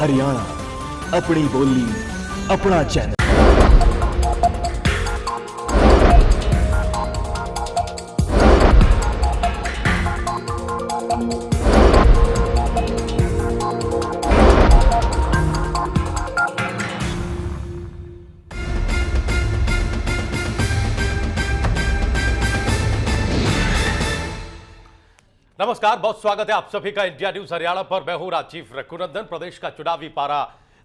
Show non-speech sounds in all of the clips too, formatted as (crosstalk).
हरियाणा अपनी बोली अपना चैनल नमस्कार बहुत स्वागत है आप सभी का इंडिया न्यूज हरियाणा पर मैं हूं राजीव रघुनंदन प्रदेश का चुनावी पारा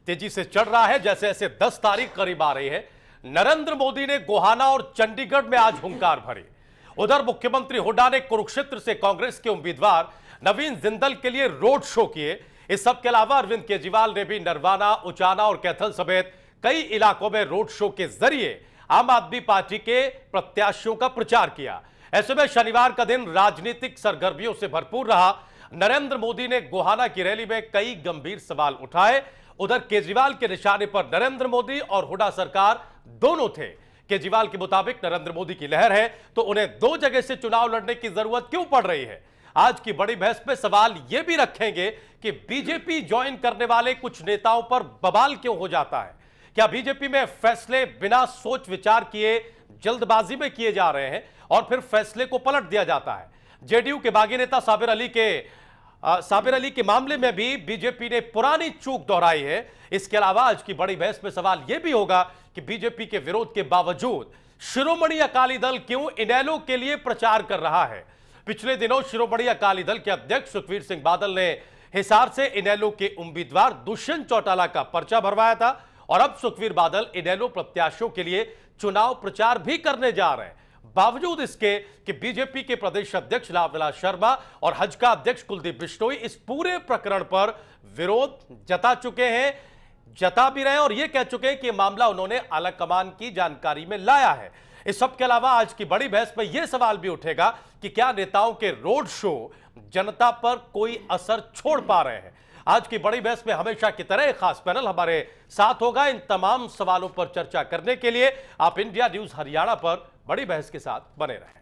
तेजी से चढ़ रहा है जैसे ऐसे 10 तारीख करीब आ रही है नरेंद्र मोदी ने गोहाना और चंडीगढ़ में आज हुंकार भरी उधर मुख्यमंत्री हुड्डा ने कुरुक्षेत्र से कांग्रेस के उम्मीदवार नवीन जिंदल के लिए रोड शो किए इस सबके अलावा अरविंद केजरीवाल ने भी नरवाना उचाना और कैथल समेत कई इलाकों में रोड शो के जरिए आम आदमी पार्टी के प्रत्याशियों का प्रचार किया ऐसे में शनिवार का दिन राजनीतिक सरगर्मियों से भरपूर रहा नरेंद्र मोदी ने गोहाना की रैली में कई गंभीर सवाल उठाए उधर केजरीवाल के निशाने पर नरेंद्र मोदी और हुडा सरकार दोनों थे केजरीवाल के मुताबिक नरेंद्र मोदी की लहर है तो उन्हें दो जगह से चुनाव लड़ने की जरूरत क्यों पड़ रही है आज की बड़ी बहस में सवाल यह भी रखेंगे कि बीजेपी ज्वाइन करने वाले कुछ नेताओं पर बवाल क्यों हो जाता है क्या बीजेपी में फैसले बिना सोच विचार किए जल्दबाजी में किए जा रहे हैं और फिर फैसले को पलट दिया जाता है जेडीयू के बागी नेता साबिर अली के आ, साबिर अली के मामले में भी बीजेपी ने पुरानी चूक दोहराई है इसके अलावा आज की बड़ी बहस में सवाल यह भी होगा कि बीजेपी के विरोध के बावजूद शिरोमणि अकाली दल क्यों इनैलो के लिए प्रचार कर रहा है पिछले दिनों शिरोमणि अकाली दल के अध्यक्ष सुखवीर सिंह बादल ने हिसार से इनेलो के उम्मीदवार दुष्यंत चौटाला का पर्चा भरवाया था और अब सुखवीर बादल इनेलो प्रत्याशियों के लिए चुनाव प्रचार भी करने जा रहे हैं बावजूद इसके कि बीजेपी के प्रदेश अध्यक्ष रामविलास शर्मा और हजका अध्यक्ष कुलदीप बिश्नोई इस पूरे प्रकरण पर विरोध जता चुके हैं जता भी रहे और यह कह चुके हैं कि मामला उन्होंने आला कमान की जानकारी में लाया है इस सब के अलावा आज की बड़ी बहस में यह सवाल भी उठेगा कि क्या नेताओं के रोड शो जनता पर कोई असर छोड़ पा रहे हैं आज की बड़ी बहस में हमेशा की तरह एक खास पैनल हमारे साथ होगा इन तमाम सवालों पर चर्चा करने के लिए आप इंडिया न्यूज हरियाणा पर बड़ी बहस के साथ बने रहें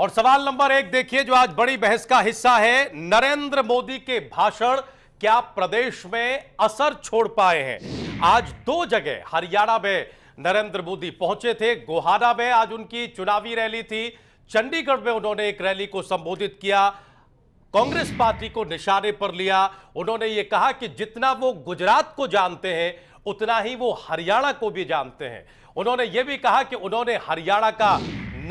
और सवाल नंबर एक देखिए जो आज बड़ी बहस का हिस्सा है नरेंद्र मोदी के भाषण क्या प्रदेश में असर छोड़ पाए हैं आज दो जगह हरियाणा में नरेंद्र मोदी पहुंचे थे गोहाना में आज उनकी चुनावी रैली थी चंडीगढ़ में उन्होंने एक रैली को संबोधित किया कांग्रेस पार्टी को निशाने पर लिया उन्होंने ये कहा कि जितना वो गुजरात को जानते हैं उतना ही वो हरियाणा को भी जानते हैं उन्होंने ये भी कहा कि उन्होंने हरियाणा का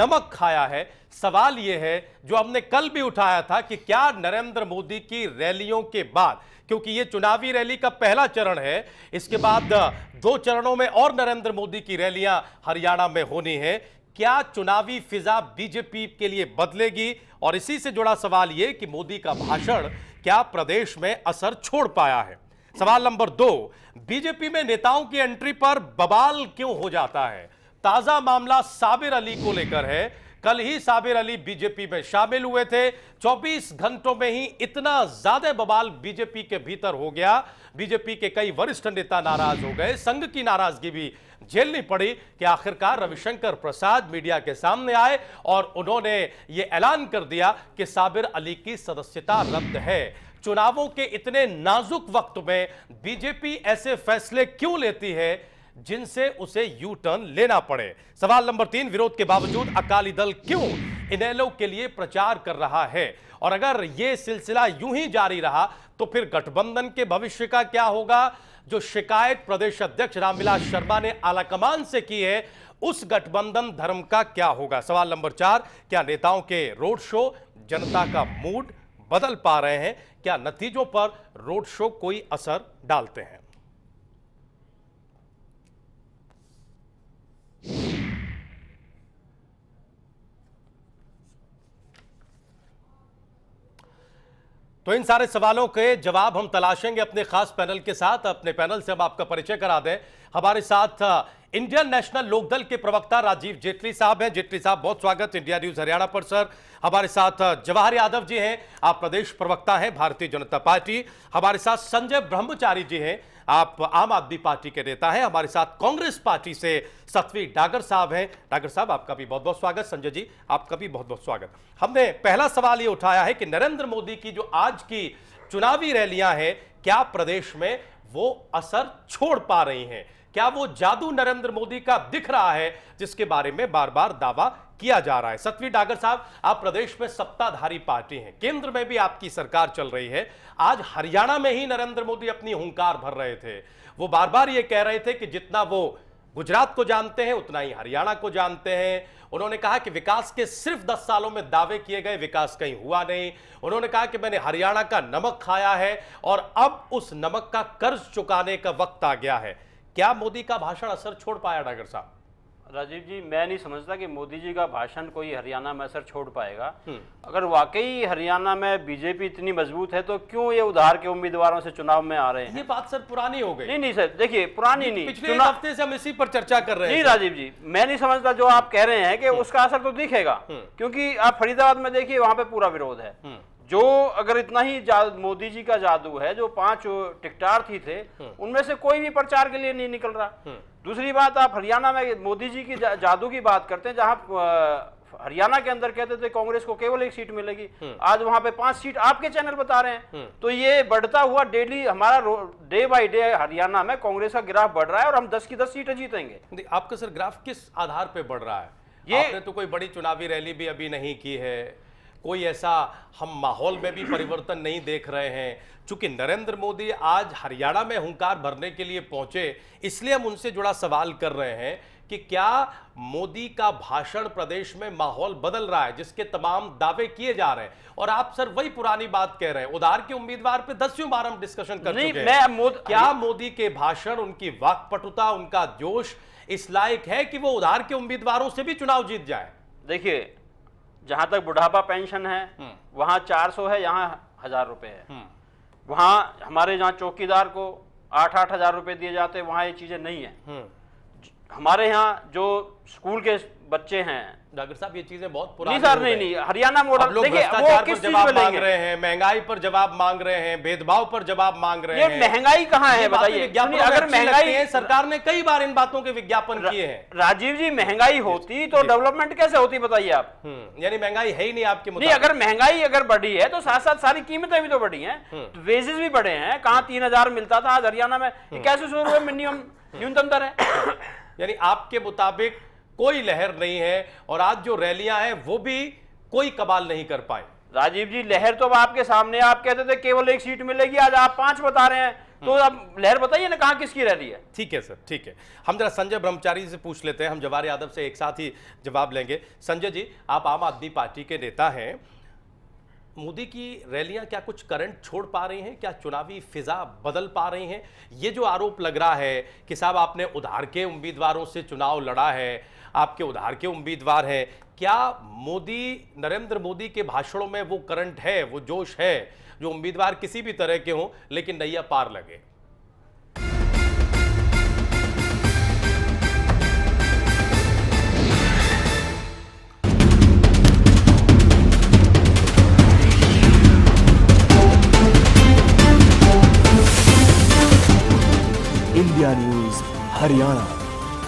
नमक खाया है सवाल ये है जो हमने कल भी उठाया था कि क्या नरेंद्र मोदी की रैलियों के बाद क्योंकि ये चुनावी रैली का पहला चरण है इसके बाद दो चरणों में और नरेंद्र मोदी की रैलियां हरियाणा में होनी है क्या चुनावी फिजा बीजेपी के लिए बदलेगी और इसी से जुड़ा सवाल ये कि मोदी का भाषण क्या प्रदेश में असर छोड़ पाया है सवाल नंबर दो बीजेपी में नेताओं की एंट्री पर बबाल क्यों हो जाता है ताजा मामला साबिर अली को लेकर है कल ही साबिर अली बीजेपी में शामिल हुए थे 24 घंटों में ही इतना ज्यादा बवाल बीजेपी के भीतर हो गया बीजेपी के कई वरिष्ठ नेता नाराज हो गए संघ की नाराजगी भी झेलनी पड़ी कि आखिरकार रविशंकर प्रसाद मीडिया के सामने आए और उन्होंने ये ऐलान कर दिया कि साबिर अली की सदस्यता रद्द है चुनावों के इतने नाजुक वक्त में बीजेपी ऐसे फैसले क्यों लेती है जिनसे उसे यू टर्न लेना पड़े सवाल नंबर तीन विरोध के बावजूद अकाली दल क्यों इनेलो के लिए प्रचार कर रहा है और अगर यह सिलसिला यूं ही जारी रहा तो फिर गठबंधन के भविष्य का क्या होगा जो शिकायत प्रदेश अध्यक्ष रामविलास शर्मा ने आलाकमान से की है उस गठबंधन धर्म का क्या होगा सवाल नंबर चार क्या नेताओं के रोड शो जनता का मूड बदल पा रहे हैं क्या नतीजों पर रोड शो कोई असर डालते हैं तो इन सारे सवालों के जवाब हम तलाशेंगे अपने खास पैनल के साथ अपने पैनल से हम आपका परिचय करा दें हमारे साथ इंडियन नेशनल लोकदल के प्रवक्ता राजीव जेटली साहब हैं जेटली साहब बहुत स्वागत इंडिया न्यूज हरियाणा पर सर हमारे साथ जवाहर यादव जी हैं आप प्रदेश प्रवक्ता हैं भारतीय जनता पार्टी हमारे साथ संजय ब्रह्मचारी जी हैं आप आम आदमी पार्टी के नेता हैं हमारे साथ कांग्रेस पार्टी से सत्वी डागर साहब हैं डागर साहब आपका भी बहुत बहुत स्वागत संजय जी आपका भी बहुत बहुत स्वागत हमने पहला सवाल ये उठाया है कि नरेंद्र मोदी की जो आज की चुनावी रैलियां हैं क्या प्रदेश में वो असर छोड़ पा रही हैं क्या वो जादू नरेंद्र मोदी का दिख रहा है जिसके बारे में बार बार दावा किया जा रहा है सतवी डागर साहब आप प्रदेश में सत्ताधारी पार्टी हैं केंद्र में भी आपकी सरकार चल रही है आज हरियाणा में ही नरेंद्र मोदी अपनी हुंकार भर रहे थे वो बार बार ये कह रहे थे कि जितना वो गुजरात को जानते हैं उतना ही हरियाणा को जानते हैं उन्होंने कहा कि विकास के सिर्फ 10 सालों में दावे किए गए विकास कहीं हुआ नहीं उन्होंने कहा कि मैंने हरियाणा का नमक खाया है और अब उस नमक का कर्ज चुकाने का वक्त आ गया है क्या मोदी का भाषण असर छोड़ पाया डागर साहब राजीव जी मैं नहीं समझता कि मोदी जी का भाषण कोई हरियाणा में असर छोड़ पाएगा हम्म। अगर वाकई हरियाणा में बीजेपी इतनी मजबूत है तो क्यों ये उधार के उम्मीदवारों से चुनाव में आ रहे हैं ये बात सर पुरानी हो गई नहीं नहीं सर देखिए पुरानी नहीं पिछले चुना... हफ्ते से हम इसी पर चर्चा कर रहे हैं नहीं राजीव जी मैं नहीं समझता जो आप कह रहे हैं कि हम्म। उसका असर तो दिखेगा हम्म। क्योंकि आप फरीदाबाद में देखिए वहां पर पूरा विरोध है जो अगर इतना ही मोदी जी का जादू है जो पांच टिकटार्थी थे हम्म। उनमें से कोई भी प्रचार के लिए नहीं निकल रहा हम्म। दूसरी बात आप हरियाणा में मोदी जी की जा, जादू की बात करते हैं जहां हरियाणा के अंदर कहते थे कांग्रेस को केवल एक सीट मिलेगी हम्म। आज वहां पे पांच सीट आपके चैनल बता रहे हैं तो ये बढ़ता हुआ डेली हमारा डे बाय डे हरियाणा में कांग्रेस का ग्राफ बढ़ रहा है और हम दस की दस सीटें जीतेंगे आपका सर ग्राफ किस आधार पर बढ़ रहा है ये तो कोई बड़ी चुनावी रैली भी अभी नहीं की है कोई ऐसा हम माहौल में भी परिवर्तन नहीं देख रहे हैं चूंकि नरेंद्र मोदी आज हरियाणा में हुंकार भरने के लिए पहुंचे इसलिए हम उनसे जुड़ा सवाल कर रहे हैं कि क्या मोदी का भाषण प्रदेश में माहौल बदल रहा है जिसके तमाम दावे किए जा रहे हैं और आप सर वही पुरानी बात कह रहे हैं उधार के उम्मीदवार पे दसियों बार हम डिस्कशन कर चुके मैं मोद... क्या मोदी के भाषण उनकी वाकपटुता उनका जोश इस लायक है कि वो उधार के उम्मीदवारों से भी चुनाव जीत जाए देखिए जहां तक बुढ़ापा पेंशन है हम्म। वहां 400 है यहां हजार रुपए है हम्म। वहां हमारे यहाँ चौकीदार को आठ आठ हजार रुपए दिए जाते हैं ये चीजें नहीं है हम्म। हमारे यहाँ जो स्कूल के बच्चे हैं डॉक्टर साहब ये चीजें बहुत पुरानी नहीं नहीं नहीं हरियाणा मॉडल जवाब मांग रहे हैं महंगाई पर जवाब मांग रहे हैं भेदभाव पर जवाब मांग रहे हैं महंगाई कहाँ है बताइए अगर महंगाई है सरकार ने कई बार इन बातों के विज्ञापन किए हैं राजीव जी महंगाई होती तो डेवलपमेंट कैसे होती बताइए आप हम्म, यानी महंगाई है ही नहीं आपके नहीं अगर महंगाई अगर बढ़ी है तो साथ साथ सारी कीमतें भी तो बढ़ी है वेजेस हम्म। तो भी बढ़े हैं कहाँ तीन मिलता था आज हरियाणा में हम्म। कैसे शुरू रुपए मिनिमम न्यूनतम दर है (coughs) यानी आपके मुताबिक कोई लहर नहीं है और आज जो रैलियां हैं वो भी कोई कबाल नहीं कर पाए राजीव जी लहर तो अब आपके सामने आप कहते थे केवल एक सीट मिलेगी आज आप पांच बता रहे हैं हम्म। तो अब लहर बताइए ना कहा किसकी रह रही है ठीक है सर ठीक है हम जरा संजय ब्रह्मचारी से पूछ लेते हैं हम जवाहर यादव से एक साथ ही जवाब लेंगे संजय जी आप आम आदमी पार्टी के नेता हैं मोदी की रैलियां क्या कुछ करंट छोड़ पा रही हैं क्या चुनावी फिजा बदल पा रही हैं ये जो आरोप लग रहा है कि साहब आपने उधार के उम्मीदवारों से चुनाव लड़ा है आपके उधार के उम्मीदवार हैं क्या मोदी नरेंद्र मोदी के भाषणों में वो करंट है वो जोश है जो उम्मीदवार किसी भी तरह के हों लेकिन नैया पार लगे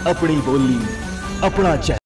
अपनी बोली अपना चैनल